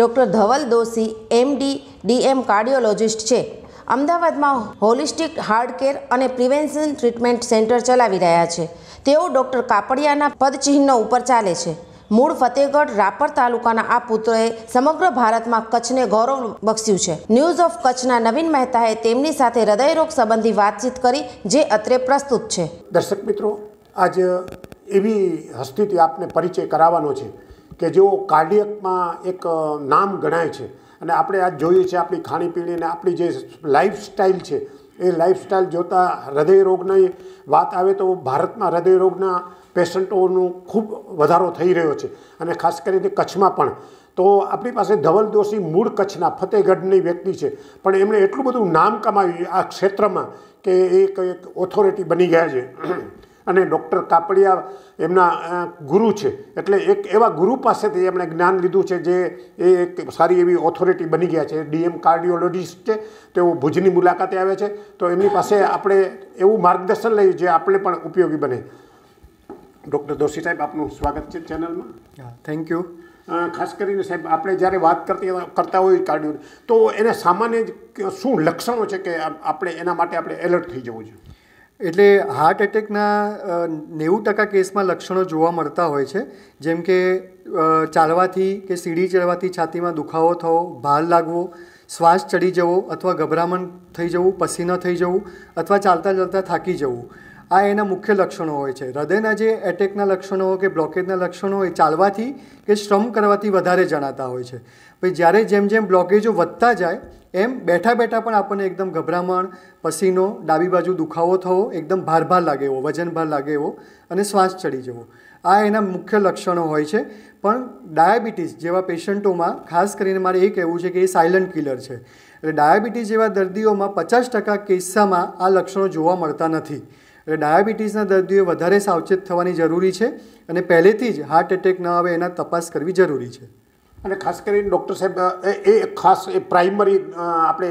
doctor Dhaval Doshi MD DM cardiologist છે અમદાવાદમાં holistic heart care અને પ્રિવેન્શન ટ્રીટમેન્ટ સેન્ટર ચલાવી રહ્યા છે તેઓ ડૉક્ટર કાપડિયાના પદચિહ્નો ઉપર ચાલે છે મૂળ ફતેહગઢ રાપર તાલુકાના આ પુત્રએ સમગ્ર ભારતમાં કચ્છને ગૌરવ બક્ષ્યું છે ન્યૂઝ ઓફ કચ્છના નવીન મહેતાએ તેમની સાથે હૃદયરોગ સંબંધી વાતચીત કરી જે અત્રે પ્રસ્તુત છે દર્શક મિત્રો આજ એવી હસ્તીથી આપને પરિચય કરાવવાનો છે કે જેઓ કાર્ડિયકમાં એક નામ ગણાય છે અને આપણે આજ જોઈએ છીએ આપણી ખાણીપીણી અને આપણી જે લાઈફસ્ટાઈલ છે એ લાઈફસ્ટાઈલ જોતાં હૃદયરોગની વાત આવે તો ભારતમાં હૃદયરોગના પેશન્ટોનો ખૂબ વધારો થઈ રહ્યો છે અને ખાસ કરીને કચ્છમાં પણ તો આપણી પાસે ધવલ દોશી મૂળ કચ્છના ફતેહગઢની વ્યક્તિ છે પણ એમણે એટલું બધું નામ કમાવ્યું આ ક્ષેત્રમાં કે એક એક ઓથોરિટી બની ગયા છે અને ડૉક્ટર કાપડિયા એમના ગુરુ છે એટલે એક એવા ગુરુ પાસેથી એમણે જ્ઞાન લીધું છે જે એ એક સારી એવી ઓથોરિટી બની ગયા છે ડીએમ કાર્ડિયોલોજીસ્ટ છે તેઓ ભુજની મુલાકાતે આવે છે તો એમની પાસે આપણે એવું માર્ગદર્શન લઈએ જે આપણે પણ ઉપયોગી બને ડૉક્ટર દોશી સાહેબ આપનું સ્વાગત છે ચેનલમાં થેન્ક યુ ખાસ કરીને સાહેબ આપણે જ્યારે વાત કરતી કરતા હોઈએ કાર્ડિયો તો એને સામાન્ય શું લક્ષણો છે કે આપણે એના માટે આપણે એલર્ટ થઈ જવું જોઈએ એટલે હાર્ટ એટેકના નેવું ટકા કેસમાં લક્ષણો જોવા મળતા હોય છે જેમ કે ચાલવાથી કે સીડી ચડવાથી છાતીમાં દુખાવો થવો ભાર લાગવો શ્વાસ ચડી જવો અથવા ગભરામણ થઈ જવું પસીનો થઈ જવું અથવા ચાલતા ચાલતા થાકી જવું આ એના મુખ્ય લક્ષણો હોય છે હૃદયના જે એટેકના લક્ષણો કે બ્લોકેજના લક્ષણો એ ચાલવાથી કે શ્રમ કરવાથી વધારે જણાતા હોય છે પછી જ્યારે જેમ જેમ બ્લોકેજો વધતા જાય એમ બેઠા બેઠા પણ આપણને એકદમ ગભરામણ પસીનો ડાબી બાજુ દુખાવો થવો એકદમ ભારભાર લાગે એવો વજનભાર લાગે એવો અને શ્વાસ ચડી જવો આ એના મુખ્ય લક્ષણો હોય છે પણ ડાયાબિટીસ જેવા પેશન્ટોમાં ખાસ કરીને મારે એ કહેવું છે કે એ સાયલન્ટ કિલર છે એટલે ડાયાબિટીસ જેવા દર્દીઓમાં પચાસ ટકા કિસ્સામાં આ લક્ષણો જોવા મળતા નથી એટલે ડાયાબિટીસના દર્દીઓ વધારે સાવચેત થવાની જરૂરી છે અને પહેલેથી જ હાર્ટ એટેક ન આવે એના તપાસ કરવી જરૂરી છે અને ખાસ કરીને ડૉક્ટર સાહેબ એ ખાસ એ પ્રાઇમરી આપણે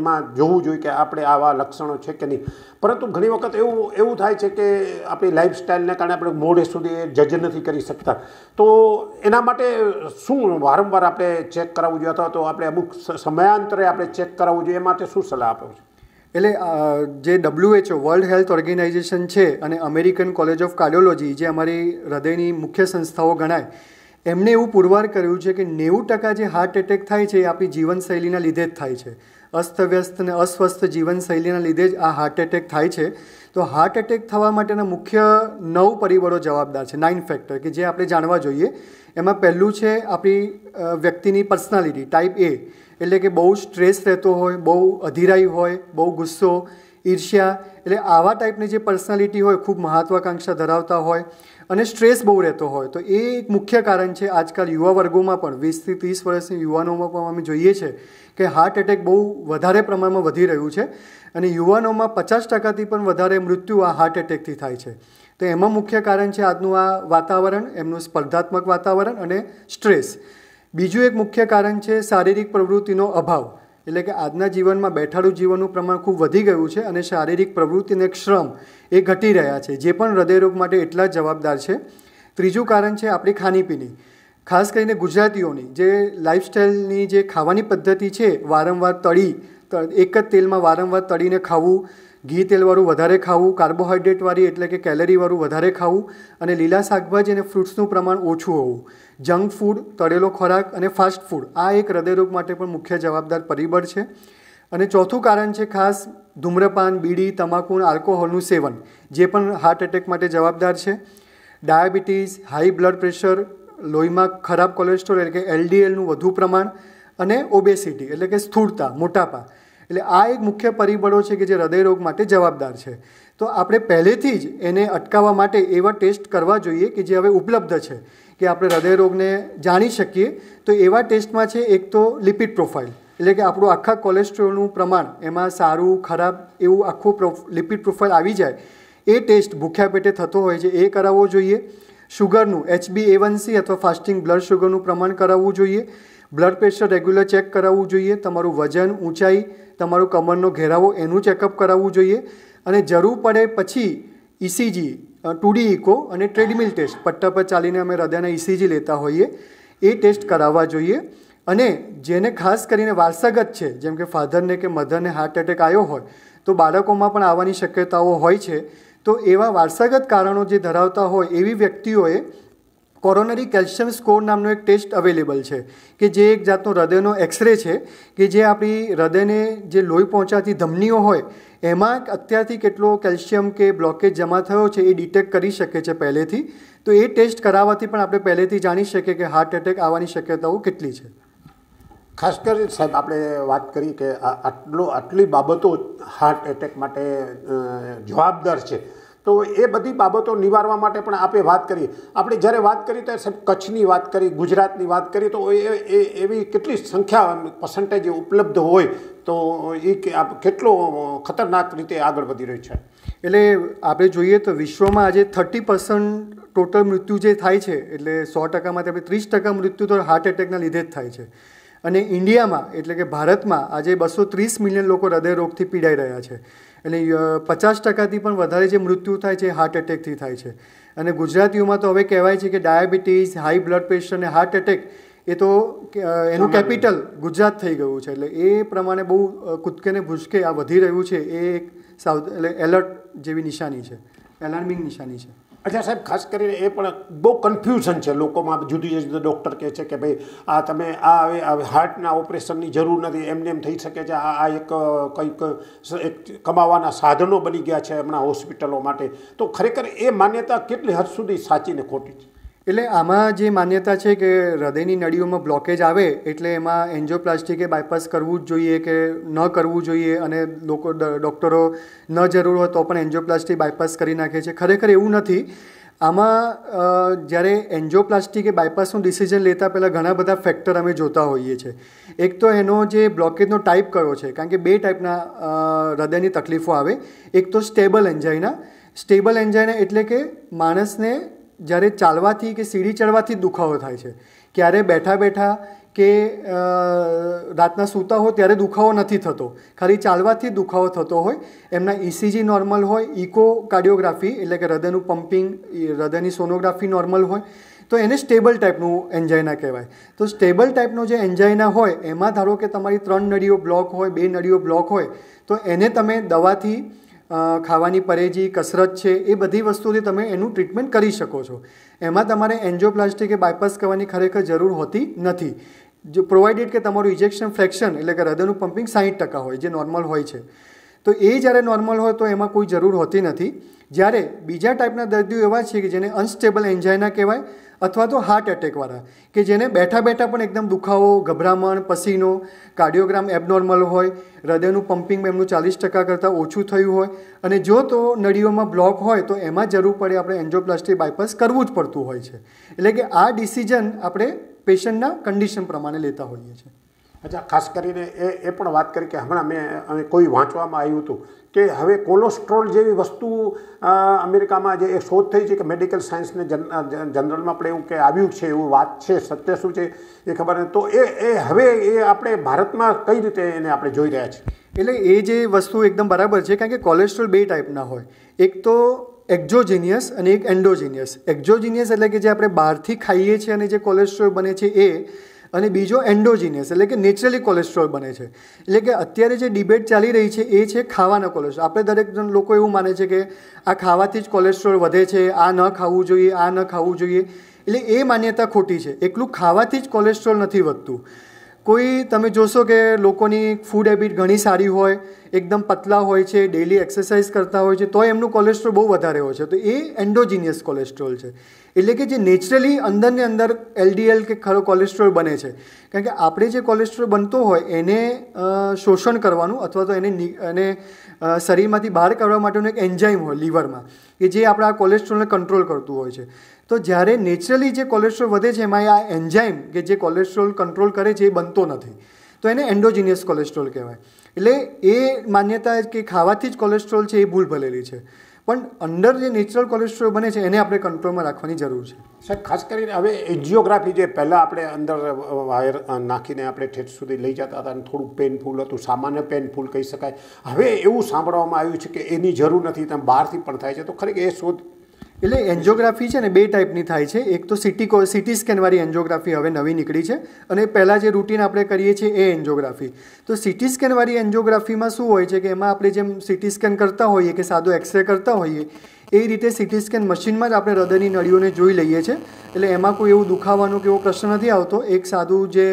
એમાં જોવું જોઈએ કે આપણે આવા લક્ષણો છે કે નહીં પરંતુ ઘણી વખત એવું એવું થાય છે કે આપણી લાઈફસ્ટાઈલને કારણે આપણે મોડે સુધી એ જજ નથી કરી શકતા તો એના માટે શું વારંવાર આપણે ચેક કરાવવું જોઈએ અથવા તો આપણે અમુક સમયાંતરે આપણે ચેક કરાવવું જોઈએ એ માટે શું સલાહ આપો છો એટલે જે ડબ્લ્યુએચઓ વર્લ્ડ હેલ્થ ઓર્ગેનાઇઝેશન છે અને અમેરિકન કોલેજ ઓફ કાર્ડિયોલોજી જે અમારી હૃદયની મુખ્ય સંસ્થાઓ ગણાય એમણે એવું પુરવાર કર્યું છે કે નેવું ટકા જે હાર્ટ એટેક થાય છે એ આપણી જીવનશૈલીના લીધે જ થાય છે અસ્તવ્યસ્ત અને અસ્વસ્થ જીવનશૈલીના લીધે જ આ હાર્ટ એટેક થાય છે તો હાર્ટ એટેક થવા માટેના મુખ્ય નવ પરિબળો જવાબદાર છે નાઇન ફેક્ટર કે જે આપણે જાણવા જોઈએ એમાં પહેલું છે આપણી વ્યક્તિની પર્સનાલિટી ટાઈપ એ એટલે કે બહુ સ્ટ્રેસ રહેતો હોય બહુ અધિરાઈ હોય બહુ ગુસ્સો ઈર્ષ્યા એટલે આવા ટાઈપની જે પર્સનાલિટી હોય ખૂબ મહત્વાકાંક્ષા ધરાવતા હોય અને સ્ટ્રેસ બહુ રહેતો હોય તો એ એક મુખ્ય કારણ છે આજકાલ યુવા વર્ગોમાં પણ વીસથી ત્રીસ વર્ષની યુવાનોમાં પણ અમે જોઈએ છે કે હાર્ટ એટેક બહુ વધારે પ્રમાણમાં વધી રહ્યું છે અને યુવાનોમાં પચાસ ટકાથી પણ વધારે મૃત્યુ આ હાર્ટ એટેકથી થાય છે તો એમાં મુખ્ય કારણ છે આજનું આ વાતાવરણ એમનું સ્પર્ધાત્મક વાતાવરણ અને સ્ટ્રેસ બીજું એક મુખ્ય કારણ છે શારીરિક પ્રવૃત્તિનો અભાવ એટલે કે આજના જીવનમાં બેઠાડું જીવનનું પ્રમાણ ખૂબ વધી ગયું છે અને શારીરિક પ્રવૃત્તિ અને શ્રમ એ ઘટી રહ્યા છે જે પણ હૃદયરોગ માટે એટલા જ જવાબદાર છે ત્રીજું કારણ છે આપણી ખાણીપીની ખાસ કરીને ગુજરાતીઓની જે લાઇફસ્ટાઈલની જે ખાવાની પદ્ધતિ છે વારંવાર તળી એક જ તેલમાં વારંવાર તળીને ખાવું ઘી તેલવાળું વધારે ખાવું કાર્બોહાઈડ્રેટવાળી એટલે કે કેલરીવાળું વધારે ખાવું અને લીલા શાકભાજી અને ફ્રૂટ્સનું પ્રમાણ ઓછું હોવું જંક ફૂડ તળેલો ખોરાક અને ફાસ્ટ ફૂડ આ એક હૃદયરોગ માટે પણ મુખ્ય જવાબદાર પરિબળ છે અને ચોથું કારણ છે ખાસ ધૂમ્રપાન બીડી તમાકુ અને આલ્કોહોલનું સેવન જે પણ હાર્ટ એટેક માટે જવાબદાર છે ડાયાબિટીસ હાઈ બ્લડ પ્રેશર લોહીમાં ખરાબ કોલેસ્ટ્રોલ એટલે કે એલડીએલનું વધુ પ્રમાણ અને ઓબેસિટી એટલે કે સ્થૂળતા મોટાપા એટલે આ એક મુખ્ય પરિબળો છે કે જે હૃદયરોગ માટે જવાબદાર છે તો આપણે પહેલેથી જ એને અટકાવવા માટે એવા ટેસ્ટ કરવા જોઈએ કે જે હવે ઉપલબ્ધ છે કે આપણે હૃદયરોગને જાણી શકીએ તો એવા ટેસ્ટમાં છે એક તો લિપિડ પ્રોફાઇલ એટલે કે આપણું આખા કોલેસ્ટ્રોલનું પ્રમાણ એમાં સારું ખરાબ એવું આખું પ્રોફ લિપિડ પ્રોફાઇલ આવી જાય એ ટેસ્ટ ભૂખ્યા પેટે થતો હોય છે એ કરાવવો જોઈએ શુગરનું એચબી એવનસી અથવા ફાસ્ટિંગ બ્લડ શુગરનું પ્રમાણ કરાવવું જોઈએ બ્લડ પ્રેશર રેગ્યુલર ચેક કરાવવું જોઈએ તમારું વજન ઊંચાઈ તમારું કમરનો ઘેરાવો એનું ચેકઅપ કરાવવું જોઈએ અને જરૂર પડે પછી ઇસીજી e ટુડી ઇકો અને ટ્રેડમિલ ટેસ્ટ પટ્ટા પર ચાલીને અમે હૃદયના ઇસીજી e લેતા હોઈએ એ ટેસ્ટ કરાવવા જોઈએ અને જેને ખાસ કરીને વારસાગત છે જેમ કે ફાધરને કે મધરને હાર્ટ એટેક આવ્યો હોય તો બાળકોમાં પણ આવવાની શક્યતાઓ હોય છે તો એવા વારસાગત કારણો જે ધરાવતા હોય એવી વ્યક્તિઓએ કોરોનરી કેલ્શિયમ સ્કોર નામનો એક ટેસ્ટ અવેલેબલ છે કે જે એક જાતનો હૃદયનો એક્સરે છે કે જે આપણી હૃદયને જે લોહી પહોંચાતી ધમનીઓ હોય એમાં અત્યારથી કેટલો કેલ્શિયમ કે બ્લોકેજ જમા થયો છે એ ડિટેક્ટ કરી શકે છે પહેલેથી તો એ ટેસ્ટ કરાવવાથી પણ આપણે પહેલેથી જાણી શકીએ કે હાર્ટ એટેક આવવાની શક્યતાઓ કેટલી છે ખાસ કરી સાહેબ આપણે વાત કરી કે આટલો આટલી બાબતો હાર્ટ એટેક માટે જવાબદાર છે તો એ બધી બાબતો નિવારવા માટે પણ આપણે વાત કરીએ આપણે જ્યારે વાત કરી ત્યારે કચ્છની વાત કરી ગુજરાતની વાત કરી તો એ એવી કેટલી સંખ્યા પર્સન્ટેજ ઉપલબ્ધ હોય તો એ કેટલો ખતરનાક રીતે આગળ વધી રહ્યો છે એટલે આપણે જોઈએ તો વિશ્વમાં આજે થર્ટી પર્સન્ટ ટોટલ મૃત્યુ જે થાય છે એટલે સો ટકામાંથી આપણે ત્રીસ ટકા મૃત્યુ તો હાર્ટ એટેકના લીધે જ થાય છે અને ઇન્ડિયામાં એટલે કે ભારતમાં આજે બસો ત્રીસ મિલિયન લોકો હૃદયરોગથી પીડાઈ રહ્યા છે એટલે પચાસ ટકાથી પણ વધારે જે મૃત્યુ થાય છે એ હાર્ટ એટેકથી થાય છે અને ગુજરાતીઓમાં તો હવે કહેવાય છે કે ડાયાબિટીસ હાઈ બ્લડ પ્રેશર અને હાર્ટ એટેક એ તો એનું કેપિટલ ગુજરાત થઈ ગયું છે એટલે એ પ્રમાણે બહુ કૂદકે ને ભૂસકે આ વધી રહ્યું છે એ એક સાઉથ એટલે એલર્ટ જેવી નિશાની છે એલાર્મિંગ નિશાની છે અચ્છા સાહેબ ખાસ કરીને એ પણ બહુ કન્ફ્યુઝન છે લોકોમાં જુદી જુદી ડૉક્ટર કહે છે કે ભાઈ આ તમે આ હવે હાર્ટના ઓપરેશનની જરૂર નથી એમને એમ થઈ શકે છે આ એક કંઈક એક કમાવાના સાધનો બની ગયા છે હમણાં હોસ્પિટલો માટે તો ખરેખર એ માન્યતા કેટલી હદ સુધી સાચી ને ખોટી છે એટલે આમાં જે માન્યતા છે કે હૃદયની નળીઓમાં બ્લોકેજ આવે એટલે એમાં એન્જિયોપ્લાસ્ટી કે બાયપાસ કરવું જ જોઈએ કે ન કરવું જોઈએ અને લોકો ડૉક્ટરો ન જરૂર હોય તો પણ એન્જિયોપ્લાસ્ટી બાયપાસ કરી નાખે છે ખરેખર એવું નથી આમાં જ્યારે એન્જોપ્લાસ્ટી કે બાયપાસનું ડિસિઝન લેતા પહેલાં ઘણા બધા ફેક્ટર અમે જોતા હોઈએ છીએ એક તો એનો જે બ્લોકેજનો ટાઈપ કયો છે કારણ કે બે ટાઈપના હૃદયની તકલીફો આવે એક તો સ્ટેબલ એન્જાઇના સ્ટેબલ એન્જાઇના એટલે કે માણસને જ્યારે ચાલવાથી કે સીડી ચડવાથી દુખાવો થાય છે ક્યારે બેઠા બેઠા કે રાતના સૂતા હો ત્યારે દુખાવો નથી થતો ખાલી ચાલવાથી દુખાવો થતો હોય એમના ઇસીજી e નોર્મલ હોય ઇકો કાર્ડિયોગ્રાફી એટલે કે હૃદયનું પમ્પિંગ હૃદયની સોનોગ્રાફી નોર્મલ હોય તો એને સ્ટેબલ ટાઈપનું એન્જાઇના કહેવાય તો સ્ટેબલ ટાઈપનો જે એન્જાઇના હોય એમાં ધારો કે તમારી ત્રણ નળીઓ બ્લોક હોય બે નળીઓ બ્લોક હોય તો એને તમે દવાથી ખાવાની પરેજી કસરત છે એ બધી વસ્તુથી તમે એનું ટ્રીટમેન્ટ કરી શકો છો એમાં તમારે એન્જોપ્લાસ્ટી કે બાયપાસ કરવાની ખરેખર જરૂર હોતી નથી જો પ્રોવાઇડેડ કે તમારું ઇજેક્શન ફ્રેક્શન એટલે કે હૃદયનું પમ્પિંગ સાહીઠ ટકા હોય જે નોર્મલ હોય છે તો એ જ્યારે નોર્મલ હોય તો એમાં કોઈ જરૂર હોતી નથી જ્યારે બીજા ટાઈપના દર્દીઓ એવા છે કે જેને અનસ્ટેબલ એન્જાઇના કહેવાય અથવા તો હાર્ટ એટેકવાળા કે જેને બેઠા બેઠા પણ એકદમ દુખાવો ગભરામણ પસીનો કાર્ડિયોગ્રામ એબનોર્મલ હોય હૃદયનું પમ્પિંગ એમનું ચાલીસ ટકા કરતાં ઓછું થયું હોય અને જો તો નળીઓમાં બ્લોક હોય તો એમાં જરૂર પડે આપણે એન્જોપ્લાસ્ટી બાયપાસ કરવું જ પડતું હોય છે એટલે કે આ ડિસિઝન આપણે પેશન્ટના કન્ડિશન પ્રમાણે લેતા હોઈએ છીએ અચ્છા ખાસ કરીને એ એ પણ વાત કરી કે હમણાં મેં કોઈ વાંચવામાં આવ્યું હતું કે હવે કોલેસ્ટ્રોલ જેવી વસ્તુ અમેરિકામાં જે એક શોધ થઈ છે કે મેડિકલ સાયન્સને જનરલમાં આપણે એવું કે આવ્યું છે એવું વાત છે સત્ય શું છે એ ખબર નથી તો એ એ હવે એ આપણે ભારતમાં કઈ રીતે એને આપણે જોઈ રહ્યા છીએ એટલે એ જે વસ્તુ એકદમ બરાબર છે કારણ કે કોલેસ્ટ્રોલ બે ટાઈપના હોય એક તો એક્ઝોજિનિયસ અને એક એન્ડોજિનિયસ એક્ઝોજિનિયસ એટલે કે જે આપણે બહારથી ખાઈએ છીએ અને જે કોલેસ્ટ્રોલ બને છે એ અને બીજો એન્ડોજીનિયસ એટલે કે નેચરલી કોલેસ્ટ્રોલ બને છે એટલે કે અત્યારે જે ડિબેટ ચાલી રહી છે એ છે ખાવાના કોલેસ્ટ્રોલ આપણે દરેક જણ લોકો એવું માને છે કે આ ખાવાથી જ કોલેસ્ટ્રોલ વધે છે આ ન ખાવું જોઈએ આ ન ખાવું જોઈએ એટલે એ માન્યતા ખોટી છે એટલું ખાવાથી જ કોલેસ્ટ્રોલ નથી વધતું કોઈ તમે જોશો કે લોકોની ફૂડ હેબિટ ઘણી સારી હોય એકદમ પતલા હોય છે ડેલી એક્સરસાઇઝ કરતા હોય છે તો એમનું કોલેસ્ટ્રોલ બહુ વધારે હોય છે તો એ એન્ડોજીનિયસ કોલેસ્ટ્રોલ છે એટલે કે જે નેચરલી અંદરને અંદર એલડીએલ કે ખરો કોલેસ્ટ્રોલ બને છે કારણ કે આપણે જે કોલેસ્ટ્રોલ બનતો હોય એને શોષણ કરવાનું અથવા તો એને એને શરીરમાંથી બહાર કાઢવા માટેનું એક એન્ઝાઇમ હોય લીવરમાં કે જે આપણા કોલેસ્ટ્રોલને કંટ્રોલ કરતું હોય છે તો જ્યારે નેચરલી જે કોલેસ્ટ્રોલ વધે છે એમાં આ એન્ઝાઇમ કે જે કોલેસ્ટ્રોલ કંટ્રોલ કરે છે એ બનતો નથી તો એને એન્ડોજિનિયસ કોલેસ્ટ્રોલ કહેવાય એટલે એ માન્યતા કે ખાવાથી જ કોલેસ્ટ્રોલ છે એ ભૂલ ભલેલી છે પણ અંદર જે નેચરલ કોલેસ્ટ્રોલ બને છે એને આપણે કંટ્રોલમાં રાખવાની જરૂર છે સાહેબ ખાસ કરીને હવે એન્જિયોગ્રાફી જે પહેલાં આપણે અંદર વાયર નાખીને આપણે ઠેઠ સુધી લઈ જતા હતા અને થોડું પેનફુલ હતું સામાન્ય પેનફુલ કહી શકાય હવે એવું સાંભળવામાં આવ્યું છે કે એની જરૂર નથી તમે બહારથી પણ થાય છે તો ખરેખર એ શોધ એટલે એન્જિયોગ્રાફી છે ને બે ટાઈપની થાય છે એક તો સિટી કો સિટી સ્કેનવાળી એન્જિયોગ્રાફી હવે નવી નીકળી છે અને પહેલાં જે રૂટીન આપણે કરીએ છીએ એ એન્જિયોગ્રાફી તો સિટી સ્કેનવાળી એન્જિયોગ્રાફીમાં શું હોય છે કે એમાં આપણે જેમ સિટી સ્કેન કરતા હોઈએ કે સાદો એક્સરે કરતા હોઈએ એ રીતે સિટી સ્કેન મશીનમાં જ આપણે હૃદયની નળીઓને જોઈ લઈએ છીએ એટલે એમાં કોઈ એવું દુખાવાનો કે એવો પ્રશ્ન નથી આવતો એક સાદું જે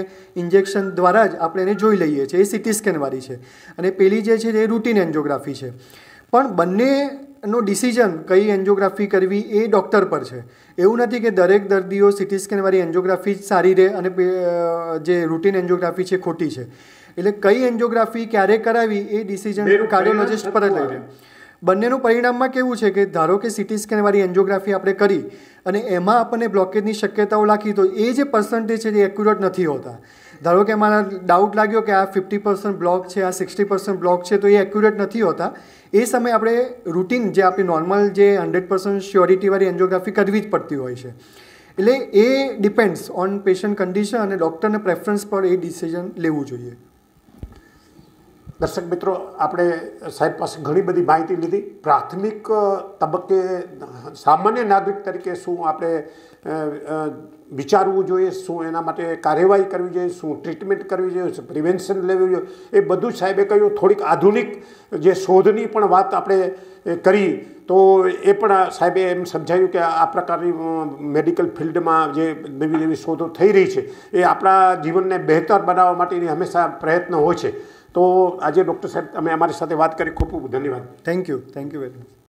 ઇન્જેક્શન દ્વારા જ આપણે એને જોઈ લઈએ છીએ એ સિટી સ્કેનવાળી છે અને પેલી જે છે એ રૂટીન એન્જિયોગ્રાફી છે પણ બંને નો ડિસિઝન કઈ એન્જિયોગ્રાફી કરવી એ ડૉક્ટર પર છે એવું નથી કે દરેક દર્દીઓ સિટી સ્કેનવાળી એન્જિયોગ્રાફી સારી રહે અને જે રૂટીન એન્જિયોગ્રાફી છે ખોટી છે એટલે કઈ એન્જિયોગ્રાફી ક્યારે કરાવી એ ડિસિઝન કાર્ડિયોલોજિસ્ટ પર જ લઈ રહે બંનેનું પરિણામમાં કેવું છે કે ધારો કે સિટી સ્કેનવાળી એન્જિયોગ્રાફી આપણે કરી અને એમાં આપણને બ્લોકેજની શક્યતાઓ લાખી તો એ જે પર્સન્ટેજ છે એ એક્યુરેટ નથી હોતા ધારો કે મારા ડાઉટ લાગ્યો કે આ ફિફ્ટી પર્સન્ટ બ્લોક છે આ સિક્સટી પર્સન્ટ બ્લોક છે તો એ એક્યુરેટ નથી હોતા એ સમયે આપણે રૂટીન જે આપણી નોર્મલ જે હંડ્રેડ પર્સન્ટ શ્યોરિટીવાળી એન્જિયોગ્રાફી કરવી જ પડતી હોય છે એટલે એ ડિપેન્ડ્સ ઓન પેશન્ટ કન્ડિશન અને ડૉક્ટરને પ્રેફરન્સ પર એ ડિસિઝન લેવું જોઈએ દર્શક મિત્રો આપણે સાહેબ પાસે ઘણી બધી માહિતી લીધી પ્રાથમિક તબક્કે સામાન્ય નાગરિક તરીકે શું આપણે વિચારવું જોઈએ શું એના માટે કાર્યવાહી કરવી જોઈએ શું ટ્રીટમેન્ટ કરવી જોઈએ શું પ્રિવેન્શન લેવી જોઈએ એ બધું સાહેબે કહ્યું થોડીક આધુનિક જે શોધની પણ વાત આપણે કરી તો એ પણ સાહેબે એમ સમજાયું કે આ પ્રકારની મેડિકલ ફિલ્ડમાં જે નવી નવી શોધો થઈ રહી છે એ આપણા જીવનને બહેતર બનાવવા માટેની હંમેશા પ્રયત્ન હોય છે તો આજે ડૉક્ટર સાહેબ તમે અમારી સાથે વાત કરી ખૂબ ખૂબ ધન્યવાદ thank you thank you very much